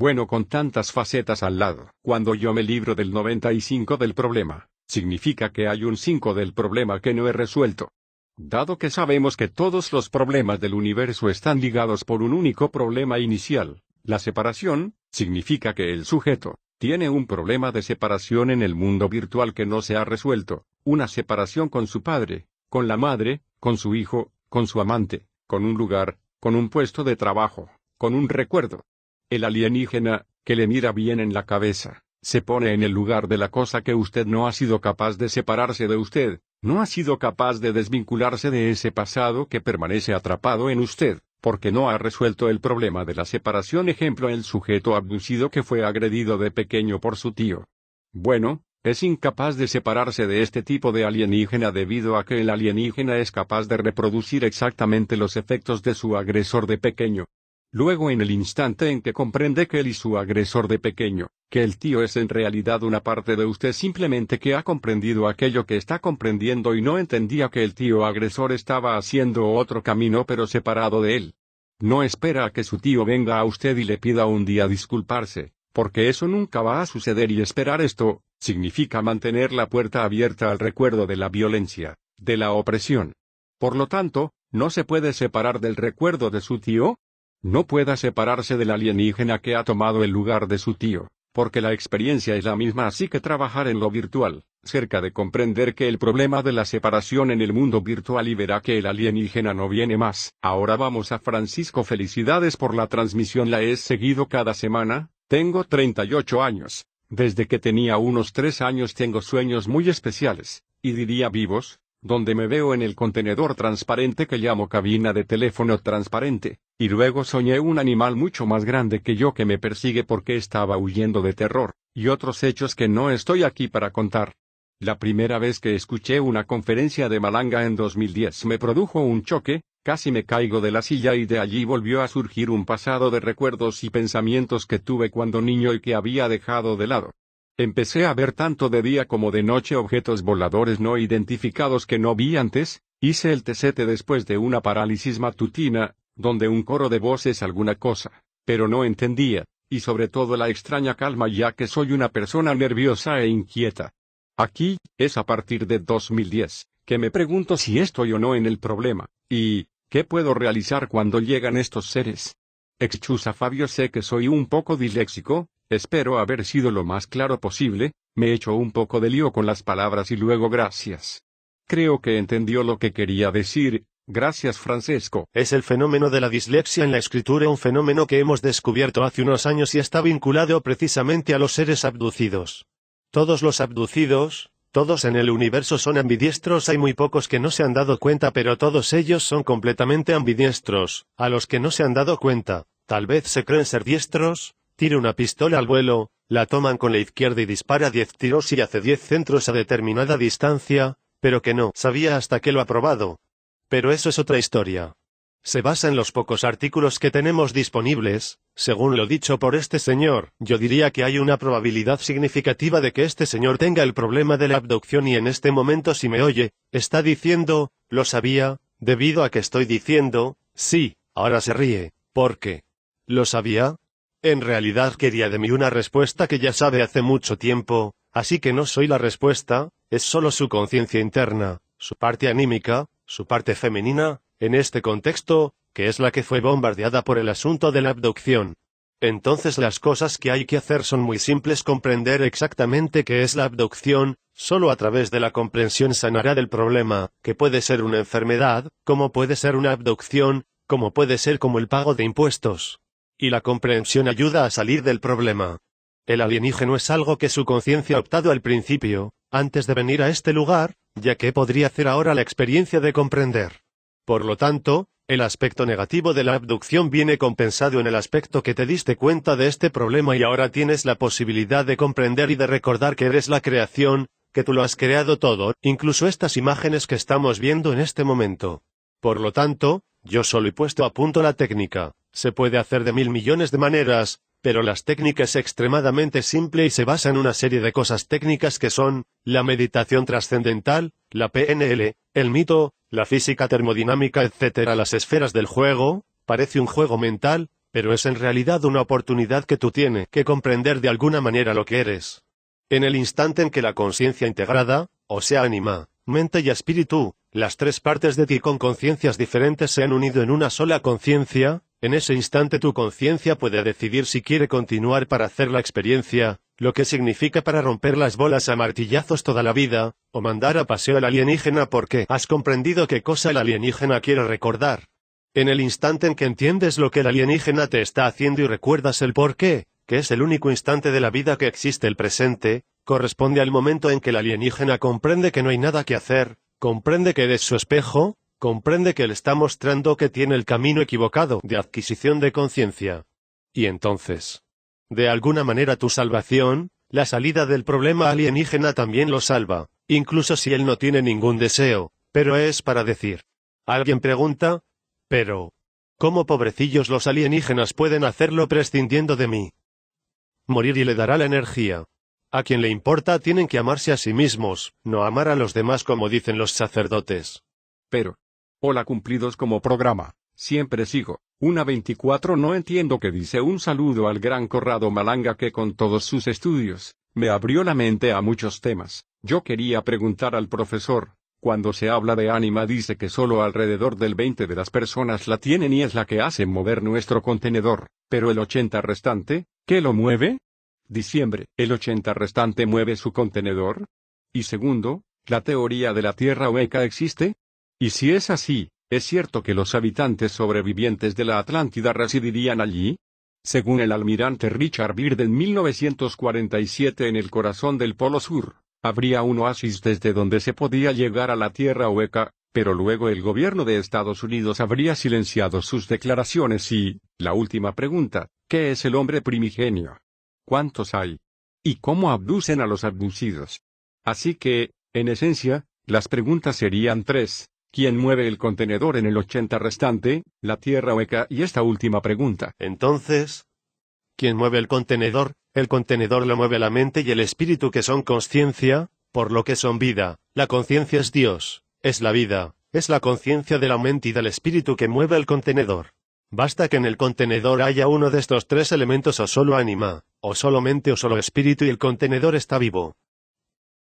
bueno con tantas facetas al lado. Cuando yo me libro del 95 del problema, significa que hay un 5 del problema que no he resuelto. Dado que sabemos que todos los problemas del universo están ligados por un único problema inicial, la separación, significa que el sujeto, tiene un problema de separación en el mundo virtual que no se ha resuelto, una separación con su padre, con la madre, con su hijo, con su amante, con un lugar, con un puesto de trabajo, con un recuerdo, el alienígena, que le mira bien en la cabeza, se pone en el lugar de la cosa que usted no ha sido capaz de separarse de usted, no ha sido capaz de desvincularse de ese pasado que permanece atrapado en usted, porque no ha resuelto el problema de la separación. Ejemplo, el sujeto abducido que fue agredido de pequeño por su tío. Bueno, es incapaz de separarse de este tipo de alienígena debido a que el alienígena es capaz de reproducir exactamente los efectos de su agresor de pequeño, Luego en el instante en que comprende que él y su agresor de pequeño, que el tío es en realidad una parte de usted simplemente que ha comprendido aquello que está comprendiendo y no entendía que el tío agresor estaba haciendo otro camino pero separado de él. No espera a que su tío venga a usted y le pida un día disculparse, porque eso nunca va a suceder y esperar esto, significa mantener la puerta abierta al recuerdo de la violencia, de la opresión. Por lo tanto, no se puede separar del recuerdo de su tío, no pueda separarse del alienígena que ha tomado el lugar de su tío, porque la experiencia es la misma así que trabajar en lo virtual, cerca de comprender que el problema de la separación en el mundo virtual y verá que el alienígena no viene más. Ahora vamos a Francisco, felicidades por la transmisión, la he seguido cada semana, tengo 38 años. Desde que tenía unos tres años tengo sueños muy especiales, y diría vivos, donde me veo en el contenedor transparente que llamo cabina de teléfono transparente, y luego soñé un animal mucho más grande que yo que me persigue porque estaba huyendo de terror, y otros hechos que no estoy aquí para contar. La primera vez que escuché una conferencia de Malanga en 2010 me produjo un choque, casi me caigo de la silla y de allí volvió a surgir un pasado de recuerdos y pensamientos que tuve cuando niño y que había dejado de lado. Empecé a ver tanto de día como de noche objetos voladores no identificados que no vi antes, hice el tesete después de una parálisis matutina, donde un coro de voces alguna cosa, pero no entendía, y sobre todo la extraña calma ya que soy una persona nerviosa e inquieta. Aquí, es a partir de 2010, que me pregunto si estoy o no en el problema, y, ¿qué puedo realizar cuando llegan estos seres? Excusa Fabio sé que soy un poco disléxico, Espero haber sido lo más claro posible, me echo un poco de lío con las palabras y luego gracias. Creo que entendió lo que quería decir, Gracias Francesco. Es el fenómeno de la dislexia en la escritura un fenómeno que hemos descubierto hace unos años y está vinculado precisamente a los seres abducidos. Todos los abducidos, todos en el universo son ambidiestros, hay muy pocos que no se han dado cuenta, pero todos ellos son completamente ambidiestros, a los que no se han dado cuenta. Tal vez se creen ser diestros, Tira una pistola al vuelo, la toman con la izquierda y dispara 10 tiros y hace 10 centros a determinada distancia, pero que no sabía hasta que lo ha probado. Pero eso es otra historia. Se basa en los pocos artículos que tenemos disponibles, según lo dicho por este señor, yo diría que hay una probabilidad significativa de que este señor tenga el problema de la abducción y en este momento si me oye, está diciendo, lo sabía, debido a que estoy diciendo, sí, ahora se ríe, porque, ¿lo sabía? En realidad quería de mí una respuesta que ya sabe hace mucho tiempo, así que no soy la respuesta, es solo su conciencia interna, su parte anímica, su parte femenina, en este contexto, que es la que fue bombardeada por el asunto de la abducción. Entonces las cosas que hay que hacer son muy simples comprender exactamente qué es la abducción, solo a través de la comprensión sanará del problema, que puede ser una enfermedad, como puede ser una abducción, como puede ser como el pago de impuestos. Y la comprensión ayuda a salir del problema. El alienígeno es algo que su conciencia ha optado al principio, antes de venir a este lugar, ya que podría hacer ahora la experiencia de comprender. Por lo tanto, el aspecto negativo de la abducción viene compensado en el aspecto que te diste cuenta de este problema y ahora tienes la posibilidad de comprender y de recordar que eres la creación, que tú lo has creado todo, incluso estas imágenes que estamos viendo en este momento. Por lo tanto, yo solo he puesto a punto la técnica. Se puede hacer de mil millones de maneras, pero las técnica es extremadamente simple y se basa en una serie de cosas técnicas que son, la meditación trascendental, la PNL, el mito, la física termodinámica, etc. Las esferas del juego, parece un juego mental, pero es en realidad una oportunidad que tú tienes que comprender de alguna manera lo que eres. En el instante en que la conciencia integrada, o sea ánima, mente y espíritu, las tres partes de ti con conciencias diferentes se han unido en una sola conciencia, en ese instante tu conciencia puede decidir si quiere continuar para hacer la experiencia, lo que significa para romper las bolas a martillazos toda la vida, o mandar a paseo al alienígena porque has comprendido qué cosa el alienígena quiere recordar. En el instante en que entiendes lo que el alienígena te está haciendo y recuerdas el por qué, que es el único instante de la vida que existe el presente, corresponde al momento en que el alienígena comprende que no hay nada que hacer, comprende que eres su espejo, comprende que le está mostrando que tiene el camino equivocado de adquisición de conciencia. Y entonces, de alguna manera tu salvación, la salida del problema alienígena también lo salva, incluso si él no tiene ningún deseo, pero es para decir. Alguien pregunta, pero, ¿cómo pobrecillos los alienígenas pueden hacerlo prescindiendo de mí? Morir y le dará la energía. A quien le importa tienen que amarse a sí mismos, no amar a los demás como dicen los sacerdotes. Pero, Hola cumplidos como programa. Siempre sigo. Una 24 no entiendo que dice un saludo al gran Corrado Malanga que con todos sus estudios, me abrió la mente a muchos temas. Yo quería preguntar al profesor, cuando se habla de ánima dice que solo alrededor del 20 de las personas la tienen y es la que hace mover nuestro contenedor, pero el 80 restante, ¿qué lo mueve? Diciembre, ¿el 80 restante mueve su contenedor? Y segundo, ¿la teoría de la Tierra hueca existe? Y si es así, ¿es cierto que los habitantes sobrevivientes de la Atlántida residirían allí? Según el almirante Richard Byrd en 1947 en el corazón del Polo Sur, habría un oasis desde donde se podía llegar a la Tierra Hueca, pero luego el gobierno de Estados Unidos habría silenciado sus declaraciones y, la última pregunta, ¿qué es el hombre primigenio? ¿Cuántos hay? ¿Y cómo abducen a los abducidos? Así que, en esencia, las preguntas serían tres, ¿Quién mueve el contenedor en el 80 restante, la tierra hueca y esta última pregunta. Entonces, ¿quién mueve el contenedor, el contenedor lo mueve la mente y el espíritu que son conciencia, por lo que son vida, la conciencia es Dios, es la vida, es la conciencia de la mente y del espíritu que mueve el contenedor. Basta que en el contenedor haya uno de estos tres elementos o solo ánima, o solo mente o solo espíritu y el contenedor está vivo.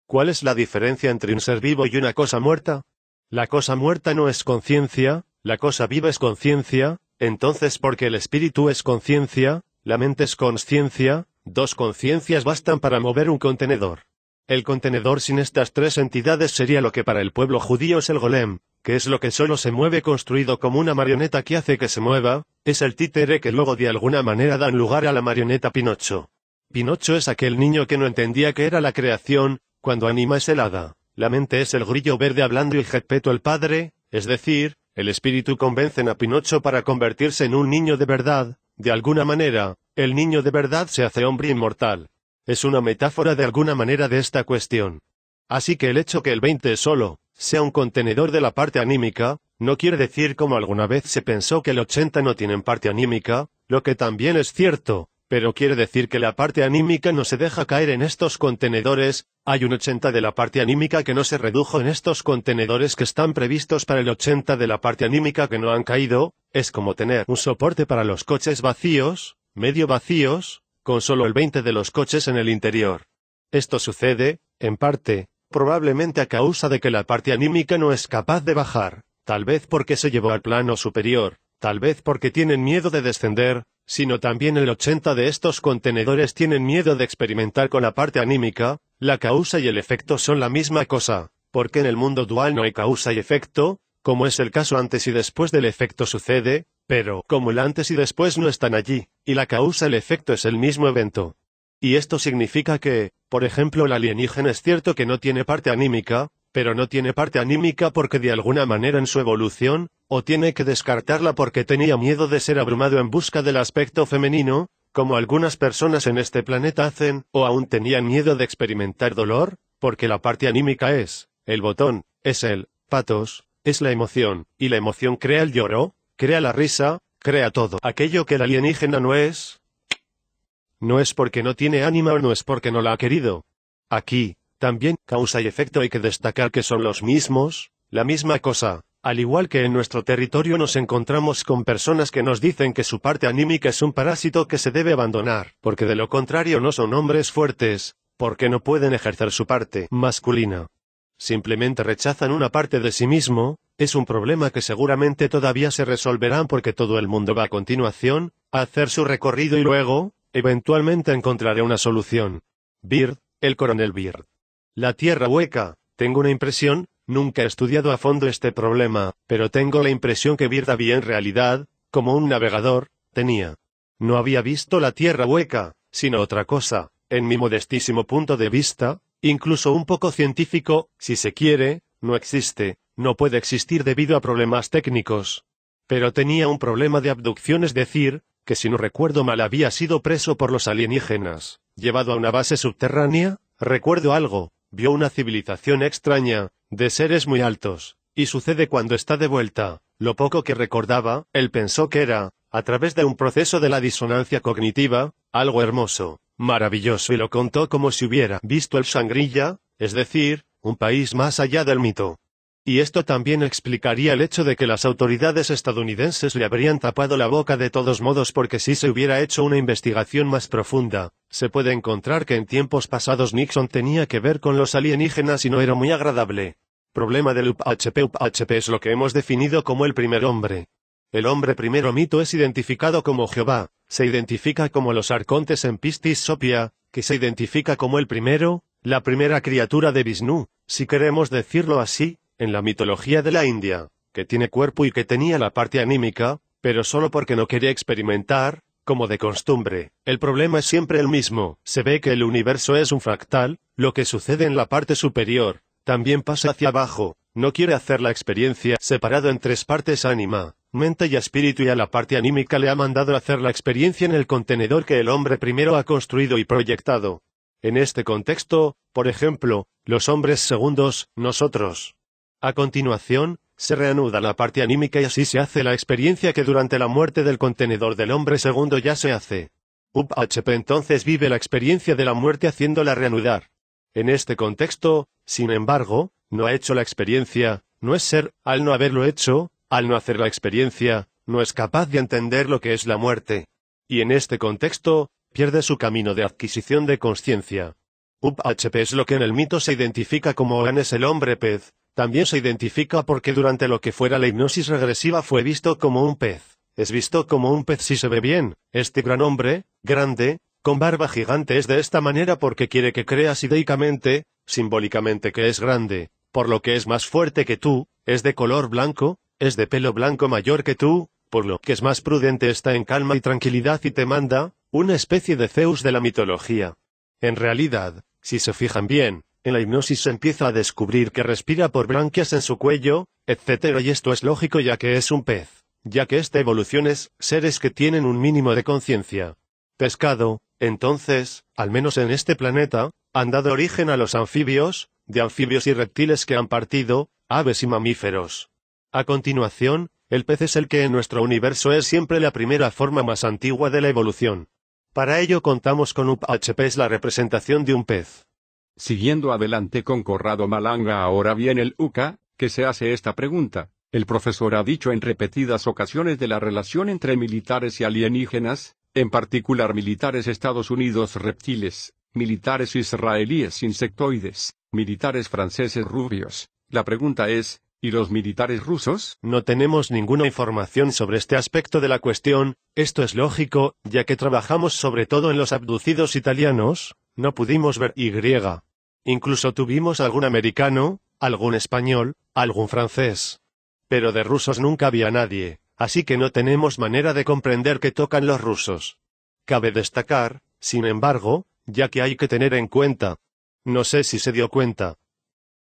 ¿Cuál es la diferencia entre un ser vivo y una cosa muerta? La cosa muerta no es conciencia, la cosa viva es conciencia, entonces porque el espíritu es conciencia, la mente es conciencia, dos conciencias bastan para mover un contenedor. El contenedor sin estas tres entidades sería lo que para el pueblo judío es el golem, que es lo que solo se mueve construido como una marioneta que hace que se mueva, es el títere que luego de alguna manera dan lugar a la marioneta Pinocho. Pinocho es aquel niño que no entendía que era la creación, cuando anima es el hada. La mente es el grillo verde hablando y respeto el padre, es decir, el espíritu convencen a Pinocho para convertirse en un niño de verdad, de alguna manera, el niño de verdad se hace hombre inmortal. Es una metáfora de alguna manera de esta cuestión. Así que el hecho que el 20 solo sea un contenedor de la parte anímica, no quiere decir como alguna vez se pensó que el 80 no tienen parte anímica, lo que también es cierto, pero quiere decir que la parte anímica no se deja caer en estos contenedores, hay un 80 de la parte anímica que no se redujo en estos contenedores que están previstos para el 80 de la parte anímica que no han caído, es como tener un soporte para los coches vacíos, medio vacíos, con solo el 20 de los coches en el interior. Esto sucede, en parte, probablemente a causa de que la parte anímica no es capaz de bajar, tal vez porque se llevó al plano superior, tal vez porque tienen miedo de descender, sino también el 80 de estos contenedores tienen miedo de experimentar con la parte anímica, la causa y el efecto son la misma cosa, porque en el mundo dual no hay causa y efecto, como es el caso antes y después del efecto sucede, pero como el antes y después no están allí, y la causa el efecto es el mismo evento. Y esto significa que, por ejemplo, el alienígena es cierto que no tiene parte anímica, pero no tiene parte anímica porque de alguna manera en su evolución, o tiene que descartarla porque tenía miedo de ser abrumado en busca del aspecto femenino, como algunas personas en este planeta hacen, o aún tenían miedo de experimentar dolor, porque la parte anímica es, el botón, es el, patos, es la emoción, y la emoción crea el lloro, crea la risa, crea todo. Aquello que el alienígena no es, no es porque no tiene ánima o no es porque no la ha querido. Aquí, también, causa y efecto hay que destacar que son los mismos, la misma cosa. Al igual que en nuestro territorio nos encontramos con personas que nos dicen que su parte anímica es un parásito que se debe abandonar, porque de lo contrario no son hombres fuertes, porque no pueden ejercer su parte masculina. Simplemente rechazan una parte de sí mismo, es un problema que seguramente todavía se resolverán porque todo el mundo va a continuación, a hacer su recorrido y luego, eventualmente encontraré una solución. Bird, el coronel Bird. La tierra hueca, tengo una impresión, Nunca he estudiado a fondo este problema, pero tengo la impresión que bien en realidad, como un navegador, tenía. No había visto la tierra hueca, sino otra cosa, en mi modestísimo punto de vista, incluso un poco científico, si se quiere, no existe, no puede existir debido a problemas técnicos. Pero tenía un problema de abducción, es decir, que si no recuerdo mal había sido preso por los alienígenas, llevado a una base subterránea, recuerdo algo, vio una civilización extraña, de seres muy altos, y sucede cuando está de vuelta, lo poco que recordaba, él pensó que era, a través de un proceso de la disonancia cognitiva, algo hermoso, maravilloso y lo contó como si hubiera visto el sangrilla, es decir, un país más allá del mito. Y esto también explicaría el hecho de que las autoridades estadounidenses le habrían tapado la boca de todos modos porque si se hubiera hecho una investigación más profunda, se puede encontrar que en tiempos pasados Nixon tenía que ver con los alienígenas y no era muy agradable. Problema del UPHP UPHP es lo que hemos definido como el primer hombre. El hombre primero mito es identificado como Jehová, se identifica como los arcontes en Pistis Sopia, que se identifica como el primero, la primera criatura de Vishnu, si queremos decirlo así, en la mitología de la India, que tiene cuerpo y que tenía la parte anímica, pero solo porque no quería experimentar, como de costumbre. El problema es siempre el mismo, se ve que el universo es un fractal, lo que sucede en la parte superior, también pasa hacia abajo, no quiere hacer la experiencia separado en tres partes ánima, mente y espíritu y a la parte anímica le ha mandado hacer la experiencia en el contenedor que el hombre primero ha construido y proyectado. En este contexto, por ejemplo, los hombres segundos, nosotros, a continuación, se reanuda la parte anímica y así se hace la experiencia que durante la muerte del contenedor del hombre segundo ya se hace. UPHP entonces vive la experiencia de la muerte haciéndola reanudar. En este contexto, sin embargo, no ha hecho la experiencia, no es ser, al no haberlo hecho, al no hacer la experiencia, no es capaz de entender lo que es la muerte. Y en este contexto, pierde su camino de adquisición de conciencia. UPHP es lo que en el mito se identifica como es el hombre pez, también se identifica porque durante lo que fuera la hipnosis regresiva fue visto como un pez. Es visto como un pez si se ve bien. Este gran hombre, grande, con barba gigante es de esta manera porque quiere que creas ideicamente, simbólicamente que es grande, por lo que es más fuerte que tú, es de color blanco, es de pelo blanco mayor que tú, por lo que es más prudente está en calma y tranquilidad y te manda, una especie de Zeus de la mitología. En realidad, si se fijan bien, en la hipnosis se empieza a descubrir que respira por branquias en su cuello, etc. Y esto es lógico ya que es un pez, ya que esta evolución es seres que tienen un mínimo de conciencia. Pescado, entonces, al menos en este planeta, han dado origen a los anfibios, de anfibios y reptiles que han partido, aves y mamíferos. A continuación, el pez es el que en nuestro universo es siempre la primera forma más antigua de la evolución. Para ello contamos con UPHP es la representación de un pez. Siguiendo adelante con Corrado Malanga ahora viene el UCA, que se hace esta pregunta. El profesor ha dicho en repetidas ocasiones de la relación entre militares y alienígenas, en particular militares Estados Unidos reptiles, militares israelíes insectoides, militares franceses rubios. La pregunta es, ¿y los militares rusos? No tenemos ninguna información sobre este aspecto de la cuestión, esto es lógico, ya que trabajamos sobre todo en los abducidos italianos, no pudimos ver Y Incluso tuvimos algún americano, algún español, algún francés. Pero de rusos nunca había nadie, así que no tenemos manera de comprender qué tocan los rusos. Cabe destacar, sin embargo, ya que hay que tener en cuenta. No sé si se dio cuenta.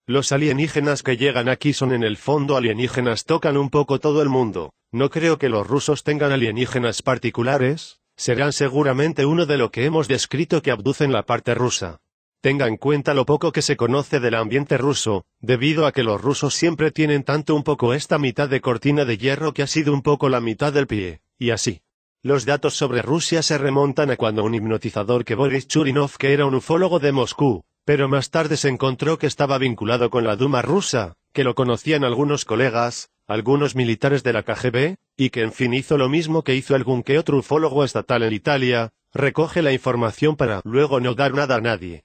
Los alienígenas que llegan aquí son en el fondo alienígenas tocan un poco todo el mundo. No creo que los rusos tengan alienígenas particulares, serán seguramente uno de lo que hemos descrito que abducen la parte rusa tenga en cuenta lo poco que se conoce del ambiente ruso, debido a que los rusos siempre tienen tanto un poco esta mitad de cortina de hierro que ha sido un poco la mitad del pie, y así. Los datos sobre Rusia se remontan a cuando un hipnotizador que Boris Churinov que era un ufólogo de Moscú, pero más tarde se encontró que estaba vinculado con la Duma rusa, que lo conocían algunos colegas, algunos militares de la KGB, y que en fin hizo lo mismo que hizo algún que otro ufólogo estatal en Italia, recoge la información para luego no dar nada a nadie.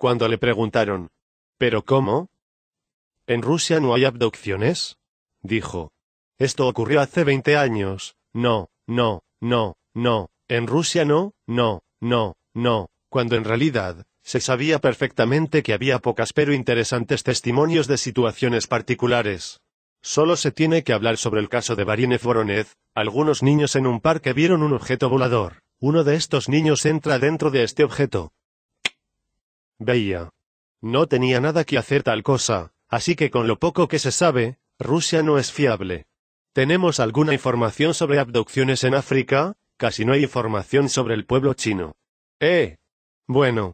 Cuando le preguntaron, ¿pero cómo? ¿En Rusia no hay abducciones? dijo. Esto ocurrió hace 20 años. No, no, no, no. En Rusia no, no, no, no. Cuando en realidad, se sabía perfectamente que había pocas pero interesantes testimonios de situaciones particulares. Solo se tiene que hablar sobre el caso de Varine Voronez. Algunos niños en un parque vieron un objeto volador. Uno de estos niños entra dentro de este objeto. Veía. No tenía nada que hacer tal cosa, así que con lo poco que se sabe, Rusia no es fiable. ¿Tenemos alguna información sobre abducciones en África? Casi no hay información sobre el pueblo chino. Eh. Bueno.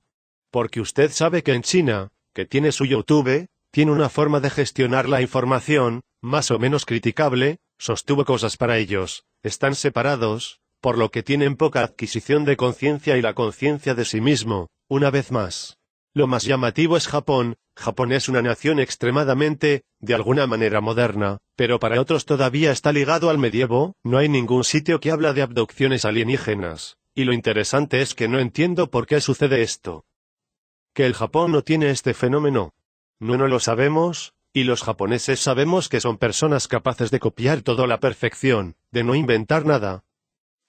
Porque usted sabe que en China, que tiene su YouTube, tiene una forma de gestionar la información, más o menos criticable, sostuvo cosas para ellos, están separados, por lo que tienen poca adquisición de conciencia y la conciencia de sí mismo, una vez más. Lo más llamativo es Japón. Japón es una nación extremadamente, de alguna manera moderna, pero para otros todavía está ligado al medievo, no hay ningún sitio que habla de abducciones alienígenas, y lo interesante es que no entiendo por qué sucede esto. Que el Japón no tiene este fenómeno. No, no lo sabemos, y los japoneses sabemos que son personas capaces de copiar todo a la perfección, de no inventar nada.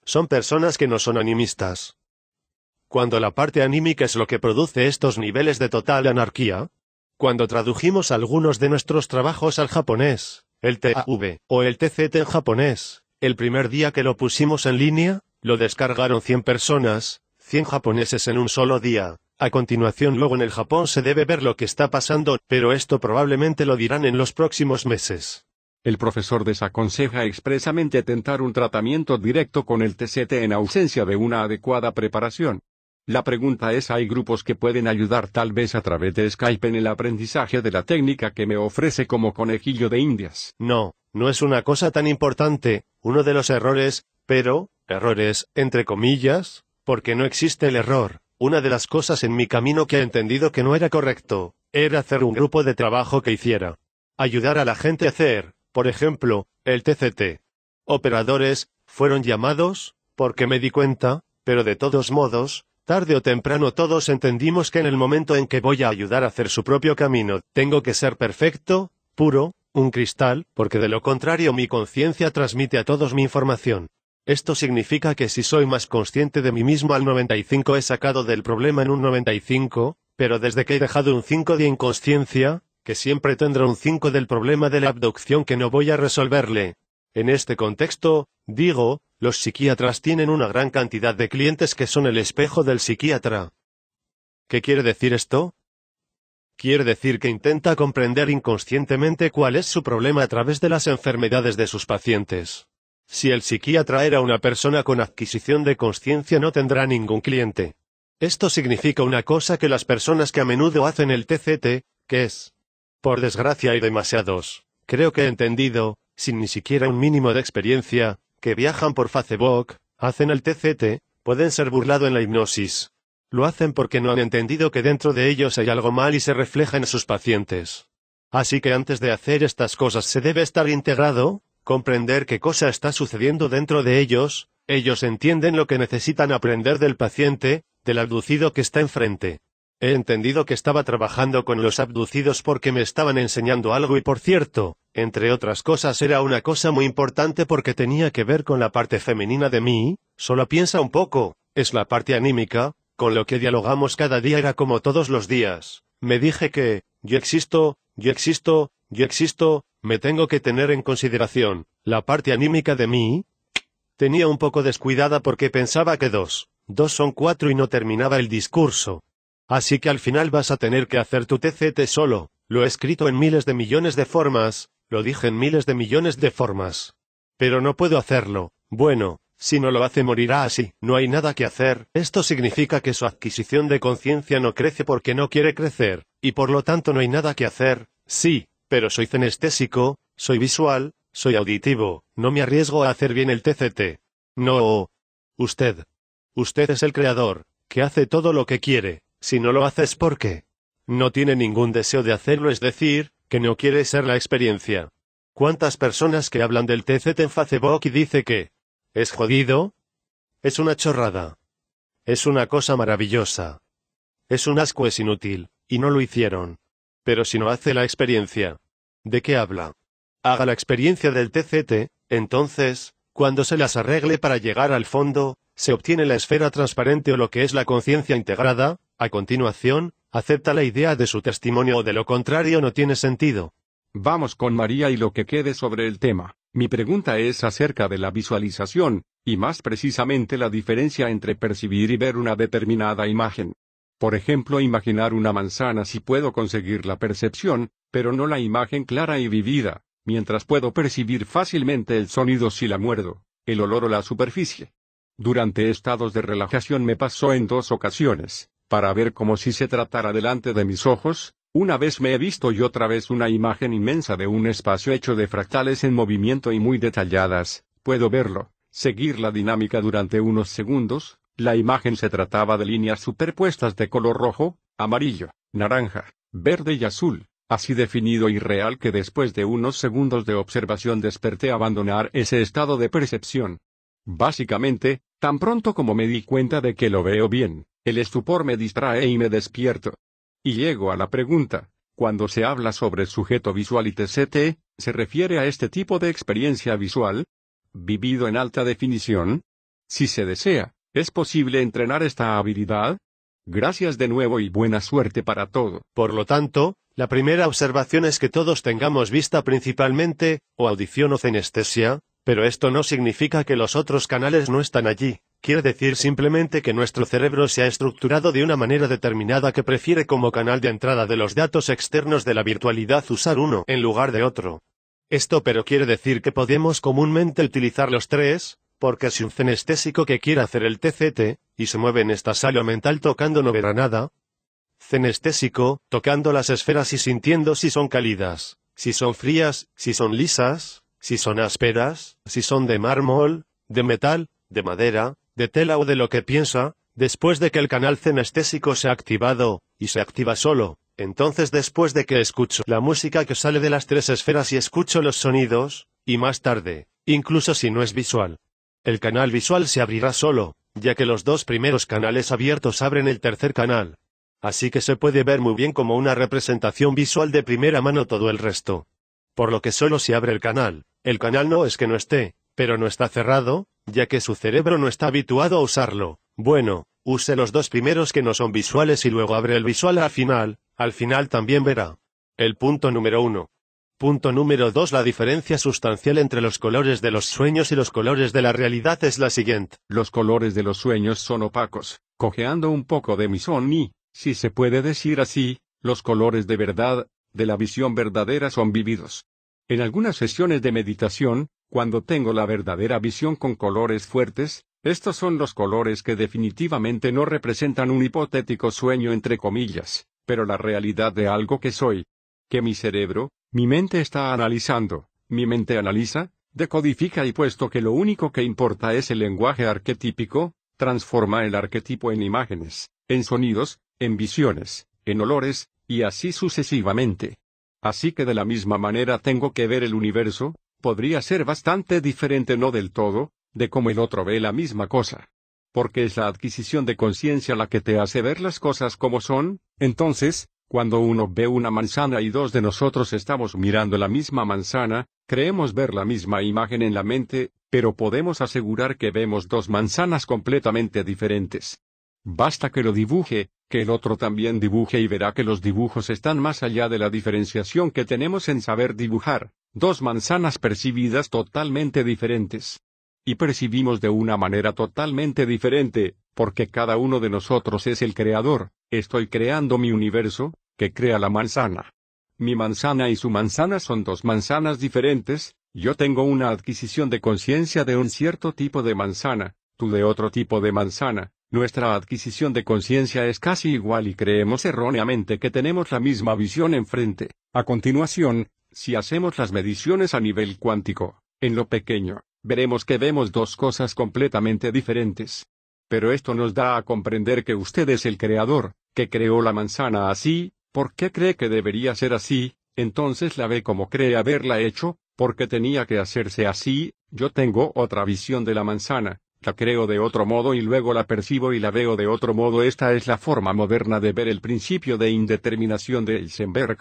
Son personas que no son animistas. Cuando la parte anímica es lo que produce estos niveles de total anarquía. Cuando tradujimos algunos de nuestros trabajos al japonés, el TAV, o el TCT en japonés, el primer día que lo pusimos en línea, lo descargaron 100 personas, 100 japoneses en un solo día. A continuación luego en el Japón se debe ver lo que está pasando, pero esto probablemente lo dirán en los próximos meses. El profesor desaconseja expresamente tentar un tratamiento directo con el TCT en ausencia de una adecuada preparación. La pregunta es, ¿hay grupos que pueden ayudar tal vez a través de Skype en el aprendizaje de la técnica que me ofrece como conejillo de indias? No, no es una cosa tan importante. Uno de los errores, pero, errores, entre comillas, porque no existe el error. Una de las cosas en mi camino que he entendido que no era correcto, era hacer un grupo de trabajo que hiciera. Ayudar a la gente a hacer, por ejemplo, el TCT. Operadores, fueron llamados, porque me di cuenta, pero de todos modos, Tarde o temprano todos entendimos que en el momento en que voy a ayudar a hacer su propio camino, tengo que ser perfecto, puro, un cristal, porque de lo contrario mi conciencia transmite a todos mi información. Esto significa que si soy más consciente de mí mismo al 95 he sacado del problema en un 95, pero desde que he dejado un 5 de inconsciencia, que siempre tendrá un 5 del problema de la abducción que no voy a resolverle, en este contexto, digo, los psiquiatras tienen una gran cantidad de clientes que son el espejo del psiquiatra. ¿Qué quiere decir esto? Quiere decir que intenta comprender inconscientemente cuál es su problema a través de las enfermedades de sus pacientes. Si el psiquiatra era una persona con adquisición de conciencia no tendrá ningún cliente. Esto significa una cosa que las personas que a menudo hacen el TCT, que es, por desgracia hay demasiados, creo que he entendido, sin ni siquiera un mínimo de experiencia, que viajan por Facebook, hacen el TCT, pueden ser burlado en la hipnosis. Lo hacen porque no han entendido que dentro de ellos hay algo mal y se refleja en sus pacientes. Así que antes de hacer estas cosas se debe estar integrado, comprender qué cosa está sucediendo dentro de ellos, ellos entienden lo que necesitan aprender del paciente, del abducido que está enfrente. He entendido que estaba trabajando con los abducidos porque me estaban enseñando algo y por cierto, entre otras cosas era una cosa muy importante porque tenía que ver con la parte femenina de mí, solo piensa un poco, es la parte anímica, con lo que dialogamos cada día era como todos los días. Me dije que, yo existo, yo existo, yo existo, me tengo que tener en consideración, la parte anímica de mí, tenía un poco descuidada porque pensaba que dos, dos son cuatro y no terminaba el discurso. Así que al final vas a tener que hacer tu TCT solo, lo he escrito en miles de millones de formas, lo dije en miles de millones de formas. Pero no puedo hacerlo. Bueno, si no lo hace morirá así. No hay nada que hacer. Esto significa que su adquisición de conciencia no crece porque no quiere crecer, y por lo tanto no hay nada que hacer. Sí, pero soy cenestésico, soy visual, soy auditivo, no me arriesgo a hacer bien el TCT. No. Usted. Usted es el creador, que hace todo lo que quiere. Si no lo hace es porque no tiene ningún deseo de hacerlo, es decir, que no quiere ser la experiencia. ¿Cuántas personas que hablan del TCT en Facebook y dice que es jodido? Es una chorrada. Es una cosa maravillosa. Es un asco, es inútil, y no lo hicieron. Pero si no hace la experiencia, ¿de qué habla? Haga la experiencia del TCT, entonces, cuando se las arregle para llegar al fondo, se obtiene la esfera transparente o lo que es la conciencia integrada, a continuación, Acepta la idea de su testimonio o de lo contrario no tiene sentido. Vamos con María y lo que quede sobre el tema. Mi pregunta es acerca de la visualización, y más precisamente la diferencia entre percibir y ver una determinada imagen. Por ejemplo, imaginar una manzana si puedo conseguir la percepción, pero no la imagen clara y vivida, mientras puedo percibir fácilmente el sonido si la muerdo, el olor o la superficie. Durante estados de relajación me pasó en dos ocasiones, para ver como si se tratara delante de mis ojos, una vez me he visto y otra vez una imagen inmensa de un espacio hecho de fractales en movimiento y muy detalladas, puedo verlo, seguir la dinámica durante unos segundos, la imagen se trataba de líneas superpuestas de color rojo, amarillo, naranja, verde y azul, así definido y real que después de unos segundos de observación desperté abandonar ese estado de percepción. Básicamente, Tan pronto como me di cuenta de que lo veo bien, el estupor me distrae y me despierto. Y llego a la pregunta, cuando se habla sobre sujeto visual y TCT, ¿se refiere a este tipo de experiencia visual? ¿Vivido en alta definición? Si se desea, ¿es posible entrenar esta habilidad? Gracias de nuevo y buena suerte para todo. Por lo tanto, la primera observación es que todos tengamos vista principalmente, o audición o cenestesia, pero esto no significa que los otros canales no están allí, quiere decir simplemente que nuestro cerebro se ha estructurado de una manera determinada que prefiere como canal de entrada de los datos externos de la virtualidad usar uno en lugar de otro. Esto pero quiere decir que podemos comúnmente utilizar los tres, porque si un cenestésico que quiere hacer el TCT, y se mueve en esta sala mental tocando no verá nada. Cenestésico, tocando las esferas y sintiendo si son cálidas, si son frías, si son lisas, si son ásperas, si son de mármol, de metal, de madera, de tela o de lo que piensa, después de que el canal cenestésico se ha activado, y se activa solo, entonces después de que escucho la música que sale de las tres esferas y escucho los sonidos, y más tarde, incluso si no es visual. El canal visual se abrirá solo, ya que los dos primeros canales abiertos abren el tercer canal. Así que se puede ver muy bien como una representación visual de primera mano todo el resto por lo que solo se abre el canal. El canal no es que no esté, pero no está cerrado, ya que su cerebro no está habituado a usarlo. Bueno, use los dos primeros que no son visuales y luego abre el visual al final, al final también verá. El punto número uno. Punto número 2. La diferencia sustancial entre los colores de los sueños y los colores de la realidad es la siguiente. Los colores de los sueños son opacos, cojeando un poco de mi y, si se puede decir así, los colores de verdad, de la visión verdadera son vividos. En algunas sesiones de meditación, cuando tengo la verdadera visión con colores fuertes, estos son los colores que definitivamente no representan un hipotético sueño entre comillas, pero la realidad de algo que soy. Que mi cerebro, mi mente está analizando, mi mente analiza, decodifica y puesto que lo único que importa es el lenguaje arquetípico, transforma el arquetipo en imágenes, en sonidos, en visiones, en olores, y así sucesivamente. Así que de la misma manera tengo que ver el universo, podría ser bastante diferente no del todo, de cómo el otro ve la misma cosa. Porque es la adquisición de conciencia la que te hace ver las cosas como son, entonces, cuando uno ve una manzana y dos de nosotros estamos mirando la misma manzana, creemos ver la misma imagen en la mente, pero podemos asegurar que vemos dos manzanas completamente diferentes. Basta que lo dibuje, que el otro también dibuje y verá que los dibujos están más allá de la diferenciación que tenemos en saber dibujar, dos manzanas percibidas totalmente diferentes. Y percibimos de una manera totalmente diferente, porque cada uno de nosotros es el creador, estoy creando mi universo, que crea la manzana. Mi manzana y su manzana son dos manzanas diferentes, yo tengo una adquisición de conciencia de un cierto tipo de manzana, tú de otro tipo de manzana, nuestra adquisición de conciencia es casi igual y creemos erróneamente que tenemos la misma visión enfrente. A continuación, si hacemos las mediciones a nivel cuántico, en lo pequeño, veremos que vemos dos cosas completamente diferentes. Pero esto nos da a comprender que usted es el creador, que creó la manzana así, ¿por qué cree que debería ser así? Entonces la ve como cree haberla hecho, porque tenía que hacerse así, yo tengo otra visión de la manzana, la creo de otro modo y luego la percibo y la veo de otro modo. Esta es la forma moderna de ver el principio de indeterminación de Heisenberg.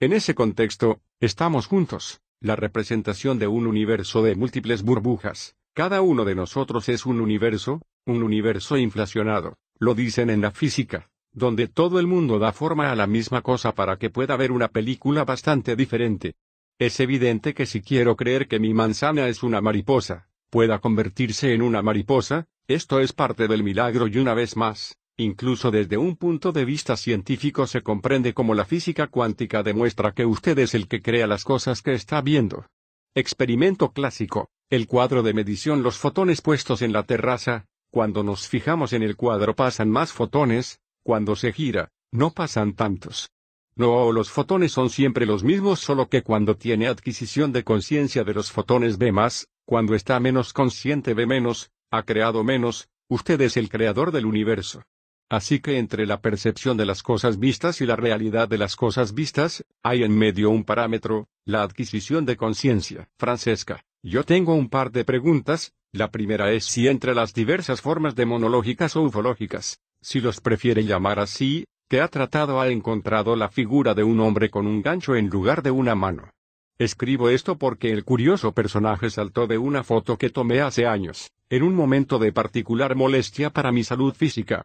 En ese contexto, estamos juntos, la representación de un universo de múltiples burbujas. Cada uno de nosotros es un universo, un universo inflacionado, lo dicen en la física, donde todo el mundo da forma a la misma cosa para que pueda ver una película bastante diferente. Es evidente que si quiero creer que mi manzana es una mariposa, pueda convertirse en una mariposa, esto es parte del milagro y una vez más, incluso desde un punto de vista científico se comprende como la física cuántica demuestra que usted es el que crea las cosas que está viendo. Experimento clásico, el cuadro de medición los fotones puestos en la terraza, cuando nos fijamos en el cuadro pasan más fotones, cuando se gira, no pasan tantos. No, los fotones son siempre los mismos, solo que cuando tiene adquisición de conciencia de los fotones ve más, cuando está menos consciente ve menos, ha creado menos, usted es el creador del universo. Así que entre la percepción de las cosas vistas y la realidad de las cosas vistas, hay en medio un parámetro, la adquisición de conciencia. Francesca, yo tengo un par de preguntas, la primera es si entre las diversas formas demonológicas o ufológicas, si los prefiere llamar así, que ha tratado ha encontrado la figura de un hombre con un gancho en lugar de una mano. Escribo esto porque el curioso personaje saltó de una foto que tomé hace años, en un momento de particular molestia para mi salud física.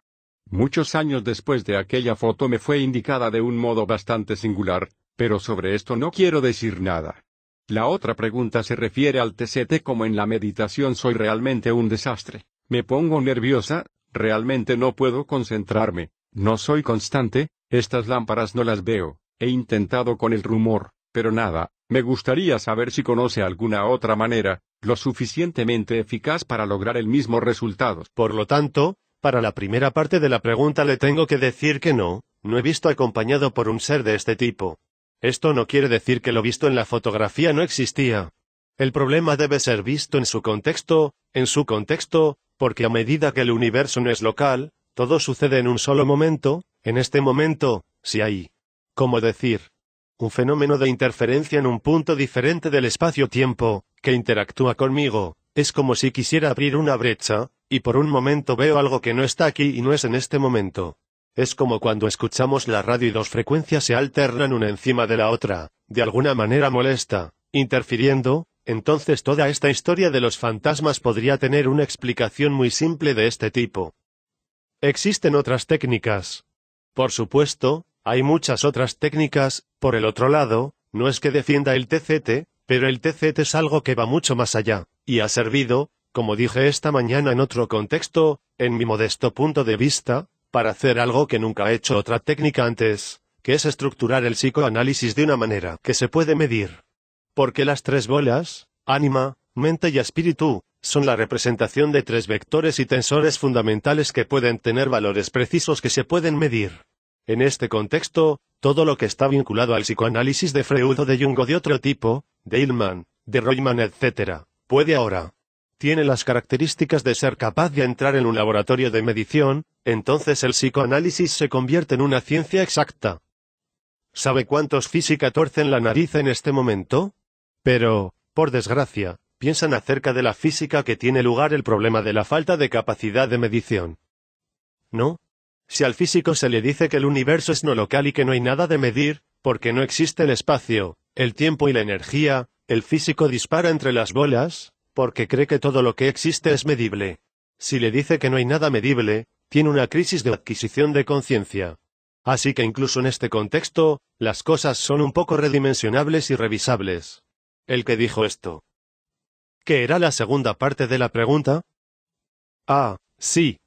Muchos años después de aquella foto me fue indicada de un modo bastante singular, pero sobre esto no quiero decir nada. La otra pregunta se refiere al TCT como en la meditación soy realmente un desastre, me pongo nerviosa, realmente no puedo concentrarme, no soy constante, estas lámparas no las veo, he intentado con el rumor, pero nada, me gustaría saber si conoce alguna otra manera, lo suficientemente eficaz para lograr el mismo resultado. Por lo tanto, para la primera parte de la pregunta le tengo que decir que no, no he visto acompañado por un ser de este tipo. Esto no quiere decir que lo visto en la fotografía no existía. El problema debe ser visto en su contexto, en su contexto, porque a medida que el universo no es local, todo sucede en un solo momento, en este momento, si hay. ¿Cómo decir? un fenómeno de interferencia en un punto diferente del espacio-tiempo, que interactúa conmigo, es como si quisiera abrir una brecha, y por un momento veo algo que no está aquí y no es en este momento. Es como cuando escuchamos la radio y dos frecuencias se alternan una encima de la otra, de alguna manera molesta, interfiriendo, entonces toda esta historia de los fantasmas podría tener una explicación muy simple de este tipo. Existen otras técnicas. Por supuesto, hay muchas otras técnicas, por el otro lado, no es que defienda el TCT, pero el TCT es algo que va mucho más allá, y ha servido, como dije esta mañana en otro contexto, en mi modesto punto de vista, para hacer algo que nunca ha hecho otra técnica antes, que es estructurar el psicoanálisis de una manera que se puede medir. Porque las tres bolas, ánima, mente y espíritu, son la representación de tres vectores y tensores fundamentales que pueden tener valores precisos que se pueden medir. En este contexto, todo lo que está vinculado al psicoanálisis de Freud o de Jung o de otro tipo, de Hillman, de Royman, etc., puede ahora. Tiene las características de ser capaz de entrar en un laboratorio de medición, entonces el psicoanálisis se convierte en una ciencia exacta. ¿Sabe cuántos física torcen la nariz en este momento? Pero, por desgracia, piensan acerca de la física que tiene lugar el problema de la falta de capacidad de medición. No, si al físico se le dice que el universo es no local y que no hay nada de medir, porque no existe el espacio, el tiempo y la energía, el físico dispara entre las bolas, porque cree que todo lo que existe es medible. Si le dice que no hay nada medible, tiene una crisis de adquisición de conciencia. Así que incluso en este contexto, las cosas son un poco redimensionables y revisables. El que dijo esto. ¿Qué era la segunda parte de la pregunta? Ah, sí,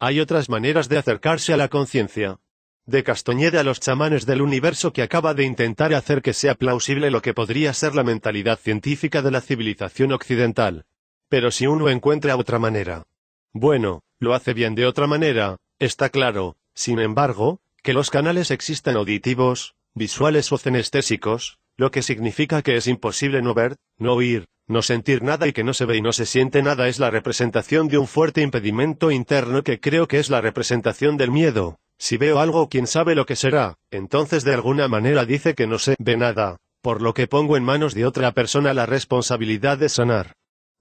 hay otras maneras de acercarse a la conciencia. De Castoñeda a los chamanes del universo que acaba de intentar hacer que sea plausible lo que podría ser la mentalidad científica de la civilización occidental. Pero si uno encuentra otra manera. Bueno, lo hace bien de otra manera, está claro, sin embargo, que los canales existan auditivos, visuales o cenestésicos, lo que significa que es imposible no ver, no oír, no sentir nada y que no se ve y no se siente nada es la representación de un fuerte impedimento interno que creo que es la representación del miedo. Si veo algo, quien sabe lo que será, entonces de alguna manera dice que no se ve nada, por lo que pongo en manos de otra persona la responsabilidad de sanar.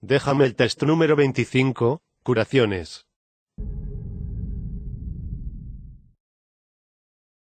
Déjame el test número 25, curaciones.